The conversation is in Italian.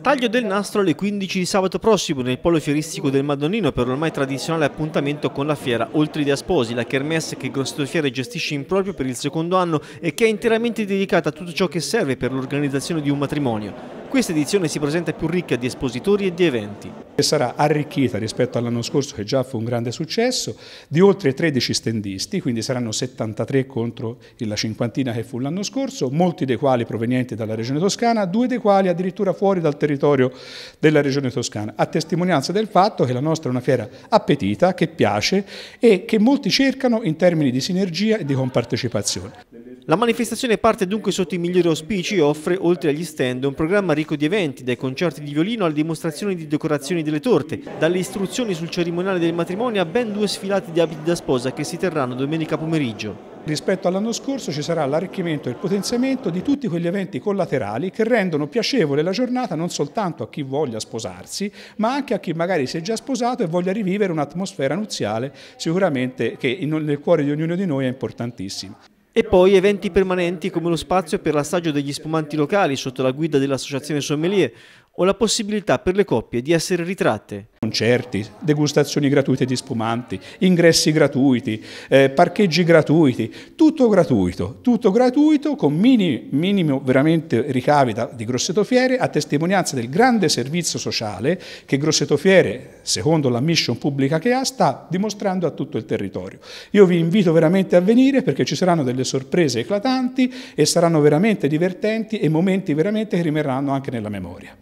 Taglio del nastro alle 15 di sabato prossimo nel polo fieristico del Madonnino per l'ormai tradizionale appuntamento con la fiera Oltre di Asposi, la kermesse che Grosseto gestisce in proprio per il secondo anno e che è interamente dedicata a tutto ciò che serve per l'organizzazione di un matrimonio. Questa edizione si presenta più ricca di espositori e di eventi. Sarà arricchita rispetto all'anno scorso che già fu un grande successo, di oltre 13 stendisti, quindi saranno 73 contro la cinquantina che fu l'anno scorso, molti dei quali provenienti dalla regione toscana, due dei quali addirittura fuori dal territorio della regione toscana, a testimonianza del fatto che la nostra è una fiera appetita, che piace e che molti cercano in termini di sinergia e di compartecipazione. La manifestazione parte dunque sotto i migliori auspici e offre, oltre agli stand, un programma ricco di eventi, dai concerti di violino alle dimostrazioni di decorazioni delle torte, dalle istruzioni sul cerimoniale del matrimonio a ben due sfilate di abiti da sposa che si terranno domenica pomeriggio. Rispetto all'anno scorso ci sarà l'arricchimento e il potenziamento di tutti quegli eventi collaterali che rendono piacevole la giornata non soltanto a chi voglia sposarsi, ma anche a chi magari si è già sposato e voglia rivivere un'atmosfera nuziale sicuramente che nel cuore di ognuno di noi è importantissima. E poi eventi permanenti come lo spazio per l'assaggio degli spumanti locali sotto la guida dell'Associazione Sommelier, o la possibilità per le coppie di essere ritratte. Concerti, degustazioni gratuite di spumanti, ingressi gratuiti, eh, parcheggi gratuiti, tutto gratuito, tutto gratuito con mini, minimo veramente ricavi da, di Grosseto Fiere a testimonianza del grande servizio sociale che Grosseto Fiere, secondo la mission pubblica che ha, sta dimostrando a tutto il territorio. Io vi invito veramente a venire perché ci saranno delle sorprese eclatanti e saranno veramente divertenti e momenti veramente che rimarranno anche nella memoria.